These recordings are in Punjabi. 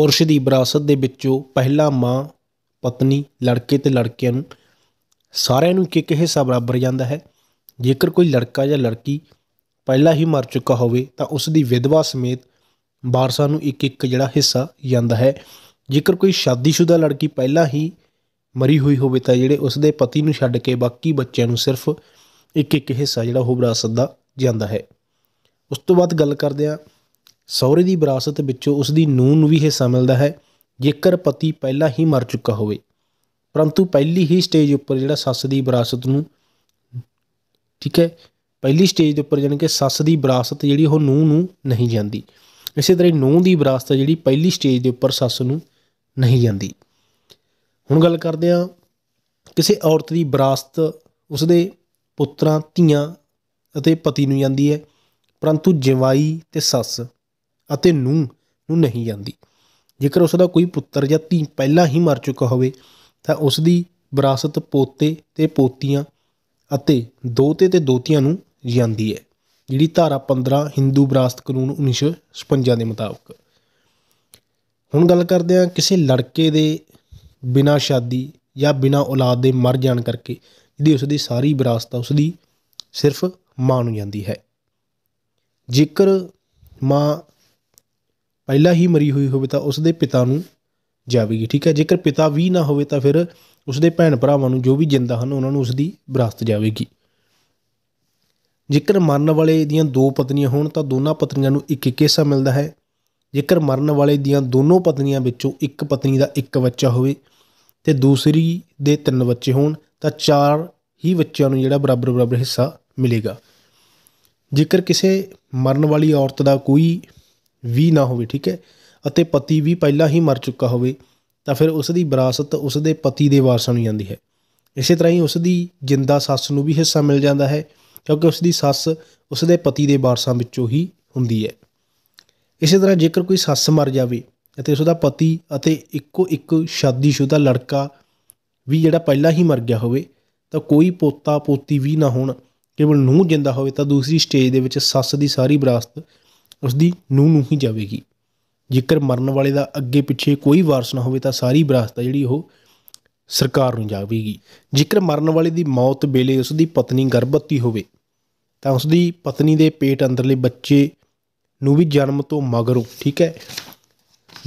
ਪੁਰਸ਼ ਦੀ ਵਿਰਾਸਤ ਦੇ ਵਿੱਚੋਂ ਪਹਿਲਾ ਮਾਂ ਪਤਨੀ ਲੜਕੇ ਤੇ ਲੜਕੀਆਂ ਨੂੰ ਸਾਰਿਆਂ ਨੂੰ ਇੱਕ ਇੱਕ ਹਿੱਸਾ ਬਰਾਬਰ ਜਾਂਦਾ ਹੈ ਜੇਕਰ ਕੋਈ ਲੜਕਾ ਜਾਂ ਲੜਕੀ ਪਹਿਲਾਂ ਹੀ ਮਰ ਚੁੱਕਾ ਹੋਵੇ ਤਾਂ ਉਸ ਦੀ ਵਿਧਵਾ ਸਮੇਤ ਵਾਰਸਾਂ ਨੂੰ ਇੱਕ ਇੱਕ ਜਿਹੜਾ ਹਿੱਸਾ ਜਾਂਦਾ ਹੈ ਜੇਕਰ ਕੋਈ ਸ਼ਾਦੀशुदा ਲੜਕੀ ਪਹਿਲਾਂ ਹੀ ਮਰੀ ਹੋਈ ਹੋਵੇ ਤਾਂ ਜਿਹੜੇ ਉਸ ਦੇ ਪਤੀ ਨੂੰ ਛੱਡ ਕੇ ਬਾਕੀ ਬੱਚਿਆਂ ਨੂੰ ਸਿਰਫ ਇੱਕ ਇੱਕ ਹਿੱਸਾ ਜਿਹੜਾ ਉਹ ਵਿਰਾਸਤ ਦਾ ਜਾਂਦਾ ਹੈ ਉਸ ਤੋਂ ਬਾਅਦ ਗੱਲ ਕਰਦੇ ਹਾਂ ਸਹੁਰੇ ਦੀ ਵਿਰਾਸਤ ਵਿੱਚੋਂ ਉਸ ਦੀ ਨੂੰ ਨੂੰ ਵੀ ਹਿੱਸਾ ਮਿਲਦਾ ਹੈ ਜੇਕਰ ਪਤੀ ਪਹਿਲਾਂ ਹੀ ਮਰ ਚੁੱਕਾ ਹੋਵੇ ਪਰੰਤੂ ਪਹਿਲੀ ਹੀ ਸਟੇਜ ਉੱਪਰ ਜਿਹੜਾ ਸੱਸ ਦੀ ਵਿਰਾਸਤ ਨੂੰ ਠੀਕ ਹੈ ਪਹਿਲੀ ਸਟੇਜ ਦੇ ਉੱਪਰ ਜਾਨਕਿ ਸੱਸ ਦੀ ਵਿਰਾਸਤ ਜਿਹੜੀ ਉਹ ਨੂੰ ਨੂੰ ਨਹੀਂ ਜਾਂਦੀ ਇਸੇ ਤਰ੍ਹਾਂ ਨੂੰ ਦੀ ਵਿਰਾਸਤ ਜਿਹੜੀ ਪਹਿਲੀ ਸਟੇਜ ਦੇ ਉੱਪਰ ਸੱਸ ਨੂੰ ਨਹੀਂ ਜਾਂਦੀ ਹੁਣ ਗੱਲ ਕਰਦੇ ਆ ਕਿਸੇ ਔਰਤ ਦੀ ਵਿਰਾਸਤ ਉਸਦੇ ਪੁੱਤਰਾਂ ਧੀਆਂ ਅਤੇ ਪਤੀ ਨੂੰ ਜਾਂਦੀ ਹੈ ਪਰੰਤੂ ਜਵਾਈ ਤੇ ਸੱਸ ਅਤੇ ਨੂੰ ਨੂੰ ਨਹੀਂ ਜਾਂਦੀ ਜੇਕਰ ਉਸ ਦਾ ਕੋਈ ਪੁੱਤਰ ਜਾਂ ਧੀ ਪਹਿਲਾਂ ਹੀ ਮਰ ਚੁੱਕਾ ਹੋਵੇ ਤਾਂ ਉਸ ਦੀ ਵਿਰਾਸਤ ਪੋਤੇ ਤੇ ਪੋਤੀਆਂ ਅਤੇ ਦੋਤੇ ਤੇ ਦੋਤੀਆਂ ਨੂੰ ਜਾਂਦੀ ਹੈ ਜਿਹੜੀ ਧਾਰਾ 15 ਹਿੰਦੂ ਵਿਰਾਸਤ ਕਾਨੂੰਨ 1956 ਦੇ ਮੁਤਾਬਕ ਹੁਣ ਗੱਲ ਕਰਦੇ ਹਾਂ ਕਿਸੇ ਲੜਕੇ ਦੇ ਬਿਨਾ ਸ਼ਾਦੀ ਜਾਂ ਬਿਨਾ ਔਲਾਦ ਦੇ ਮਰ ਜਾਣ ਕਰਕੇ ਜਿਹੜੀ ਉਸ ਦੀ ਸਾਰੀ ਵਿਰਾਸਤ ਉਸ ਦੀ ਸਿਰਫ ਮਾਂ ਨੂੰ ਜਾਂਦੀ ਹੈ ਜੇਕਰ ਮਾਂ ਪਹਿਲਾਂ ਹੀ ਮਰੀ ਹੋਈ ਹੋਵੇ ਤਾਂ ਉਸ ਦੇ ਪਿਤਾ ਨੂੰ ਜਾਵੇਗੀ ਠੀਕ ਹੈ ਜੇਕਰ ਪਿਤਾ ਵੀ ਨਾ ਹੋਵੇ ਤਾਂ ਫਿਰ ਉਸ ਦੇ ਭੈਣ ਭਰਾਵਾਂ ਨੂੰ ਜੋ ਵੀ ਜਿੰਦਾ ਹਨ ਉਹਨਾਂ ਨੂੰ ਉਸ ਦੀ ਵਿਰਾਸਤ ਜਾਵੇਗੀ ਜੇਕਰ ਮਰਨ ਵਾਲੇ ਦੀਆਂ ਦੋ ਪਤਨੀਆਂ ਹੋਣ ਤਾਂ ਦੋਨਾਂ ਪਤਨੀਆਂ ਨੂੰ ਇੱਕ ਇੱਕ ਹਿੱਸਾ ਮਿਲਦਾ ਹੈ ਜੇਕਰ ਮਰਨ ਵਾਲੇ ਦੀਆਂ ਦੋਨੋਂ ਪਤਨੀਆਂ ਵਿੱਚੋਂ ਇੱਕ ਪਤਨੀ ਦਾ ਇੱਕ ਬੱਚਾ ਹੋਵੇ ਤੇ ਦੂਸਰੀ ਦੇ ਤਿੰਨ ਬੱਚੇ ਹੋਣ ਤਾਂ ਚਾਰ ਹੀ ਬੱਚਿਆਂ ਨੂੰ ਜਿਹੜਾ ਬਰਾਬਰ ਬਰਾਬਰ ਹਿੱਸਾ ਮਿਲੇਗਾ ਜੇਕਰ ਕਿਸੇ ਮਰਨ ਵਾਲੀ ਔਰਤ ਦਾ ਕੋਈ ਵੀ ਨਾ ਹੋਵੇ ਠੀਕ ਹੈ ਅਤੇ ਪਤੀ ਵੀ ਪਹਿਲਾਂ ਹੀ ਮਰ ਚੁੱਕਾ ਹੋਵੇ ਤਾਂ ਫਿਰ ਉਸ ਦੀ ਵਿਰਾਸਤ ਉਸ ਦੇ ਪਤੀ ਦੇ ਵਾਰਸਾਂ ਨੂੰ ਜਾਂਦੀ ਹੈ ਇਸੇ ਤਰ੍ਹਾਂ ਹੀ ਉਸ ਦੀ ਜਿੰਦਾ ਸੱਸ ਨੂੰ ਵੀ ਹਿੱਸਾ ਮਿਲ ਜਾਂਦਾ ਹੈ ਕਿਉਂਕਿ ਉਸ ਦੀ ਸੱਸ ਉਸ ਦੇ ਪਤੀ ਦੇ ਵਾਰਸਾਂ ਵਿੱਚੋਂ ਹੀ ਹੁੰਦੀ ਹੈ ਇਸੇ ਤਰ੍ਹਾਂ ਜੇਕਰ ਕੋਈ ਸੱਸ ਮਰ ਜਾਵੇ ਅਤੇ ਉਸ ਦਾ ਪਤੀ ਅਤੇ ਇੱਕੋ ਇੱਕ ਸ਼ਾਦੀशुदा ਲੜਕਾ ਵੀ ਜਿਹੜਾ ਪਹਿਲਾਂ ਹੀ ਮਰ ਗਿਆ ਹੋਵੇ ਤਾਂ ਕੋਈ ਪੋਤਾ ਪੋਤੀ ਵੀ ਨਾ ਹੋਣ ਕੇਵਲ ਨੂੰ ਜਿੰਦਾ ਹੋਵੇ ਤਾਂ ਦੂਸਰੀ ਸਟੇਜ ਦੇ ਵਿੱਚ ਸੱਸ ਦੀ ਸਾਰੀ ਵਿਰਾਸਤ ਉਸ ਦੀ ਨੂੰ ਨੂੰ ਹੀ ਜਾਵੇਗੀ ਜੇਕਰ ਮਰਨ ਵਾਲੇ ਦਾ ਅੱਗੇ ਪਿੱਛੇ ਕੋਈ ਵਾਰਸ ਨਾ ਹੋਵੇ ਤਾਂ ਸਾਰੀ ਵਿਰਾਸਤ ਆ ਜਿਹੜੀ ਉਹ ਸਰਕਾਰ ਨੂੰ ਜਾਵੇਗੀ ਜੇਕਰ ਮਰਨ ਵਾਲੇ ਦੀ ਮੌਤ ਵੇਲੇ ਉਸ ਦੀ ਪਤਨੀ ਗਰਭਵਤੀ ਹੋਵੇ ਤਾਂ ਉਸ ਦੀ ਪਤਨੀ ਦੇ ਪੇਟ ਅੰਦਰਲੇ ਬੱਚੇ ਨੂੰ ਵੀ ਜਨਮ ਤੋਂ ਮਗਰੋਂ ਠੀਕ ਹੈ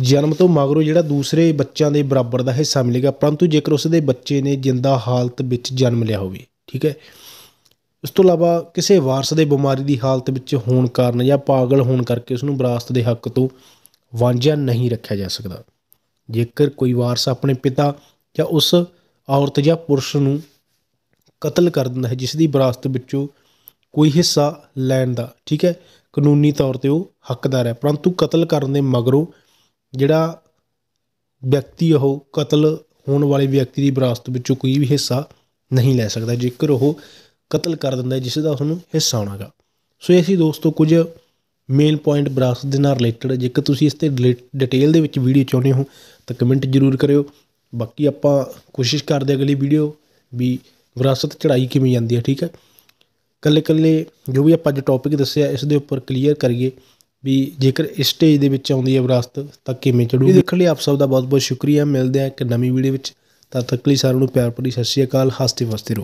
ਜਨਮ ਤੋਂ ਮਗਰੋਂ ਜਿਹੜਾ ਦੂਸਰੇ ਬੱਚਿਆਂ ਦੇ ਬਰਾਬਰ ਦਾ ਹਿੱਸਾ ਮਿਲੇਗਾ ਪਰੰਤੂ ਜੇਕਰ ਉਸ ਦੇ ਬੱਚੇ ਨੇ ਜਿੰਦਾ ਹਾਲਤ ਵਿੱਚ ਜਨਮ ਲਿਆ ਹੋਵੇ ਠੀਕ ਹੈ ਇਸ ਤੋਂ ਇਲਾਵਾ ਕਿਸੇ ਵਾਰਸ ਦੇ ਬਿਮਾਰੀ ਦੀ ਹਾਲਤ ਵਿੱਚ ਹੋਣ ਕਾਰਨ ਜਾਂ ਪਾਗਲ ਹੋਣ ਕਰਕੇ ਉਸ ਨੂੰ ਵਿਰਾਸਤ ਦੇ ਹੱਕ ਤੋਂ ਵਾਂਝਿਆ ਨਹੀਂ ਰੱਖਿਆ ਜਾ ਸਕਦਾ ਜੇਕਰ ਕੋਈ ਵਾਰਸ ਆਪਣੇ ਪਿਤਾ ਜਾਂ ਉਸ ਔਰਤ ਜਾਂ ਪੁਰਸ਼ ਨੂੰ ਕਤਲ ਕਰ ਦਿੰਦਾ ਹੈ ਜਿਸ ਦੀ ਵਿਰਾਸਤ ਵਿੱਚੋਂ ਕੋਈ ਹਿੱਸਾ ਲੈਣ ਦਾ ਠੀਕ ਹੈ ਕਾਨੂੰਨੀ ਤੌਰ ਤੇ ਉਹ ਹੱਕਦਾਰ ਹੈ ਪਰੰਤੂ ਕਤਲ ਕਰਨ ਦੇ ਮਗਰੋਂ ਜਿਹੜਾ ਵਿਅਕਤੀ ਉਹ ਕਤਲ ਹੋਣ ਵਾਲੇ ਵਿਅਕਤੀ ਦੀ ਵਿਰਾਸਤ ਵਿੱਚੋਂ ਕੋਈ ਵੀ ਹਿੱਸਾ ਨਹੀਂ ਲੈ ਸਕਦਾ ਜੇਕਰ ਉਹ ਕਤਲ ਕਰ ਦਿੰਦਾ ਜਿਸ ਦਾ ਤੁਹਾਨੂੰ ਹਿੱਸਾ ਹੋਣਾਗਾ ਸੋ ਇਹ ਸੀ ਦੋਸਤੋ ਕੁਝ ਮੇਨ ਪੁਆਇੰਟ ਵਿਰਾਸਤ ਦੇ ਨਾਲ ਰਿਲੇਟਡ ਜੇਕਰ ਤੁਸੀਂ ਇਸ ਤੇ ਡਿਟੇਲ ਦੇ ਵਿੱਚ ਵੀਡੀਓ ਚਾਹੁੰਦੇ ਹੋ ਤਾਂ ਕਮੈਂਟ ਜ਼ਰੂਰ ਕਰਿਓ ਬਾਕੀ ਆਪਾਂ ਕੋਸ਼ਿਸ਼ ਕਰਦੇ ਅਗਲੀ ਵੀਡੀਓ ਵੀ ਵਿਰਾਸਤ ਚੜਾਈ ਕਿਵੇਂ ਜਾਂਦੀ ਹੈ ਠੀਕ ਹੈ ਕੱਲੇ ਕੱਲੇ ਜੋ ਵੀ ਆਪਾਂ ਅੱਜ ਟੌਪਿਕ ਦੱਸਿਆ ਇਸ ਦੇ ਉੱਪਰ ਕਲੀਅਰ ਕਰੀਏ ਵੀ ਜੇਕਰ ਇਸ ਸਟੇਜ ਦੇ ਵਿੱਚ ਆਉਂਦੀ ਹੈ ਵਿਰਾਸਤ ਤਾਂ ਕਿਵੇਂ ਚੜੂ ਦੇਖਣ ਲਈ ਆਪ ਸਭ ਦਾ ਬਹੁਤ ਬਹੁਤ ਸ਼ੁਕਰੀਆ ਮਿਲਦੇ ਆ ਇੱਕ ਨਵੀਂ ਵੀਡੀਓ ਵਿੱਚ ਤਦ ਤੱਕ ਲਈ ਸਾਰਿਆਂ ਨੂੰ ਪਿਆਰ ਭਰੀ ਸਤਿ ਸ਼੍ਰੀ ਅਕਾਲ ਹੱਸਦੇ ਵਸਦੇ